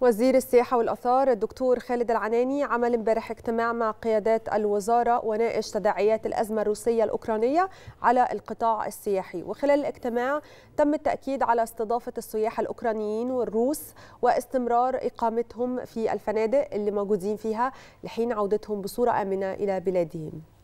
وزير السياحة والآثار الدكتور خالد العناني عمل امبارح اجتماع مع قيادات الوزارة وناقش تداعيات الأزمة الروسية الأوكرانية على القطاع السياحي وخلال الاجتماع تم التأكيد على استضافة السياح الأوكرانيين والروس واستمرار إقامتهم في الفنادق اللي موجودين فيها لحين عودتهم بصورة آمنة إلى بلادهم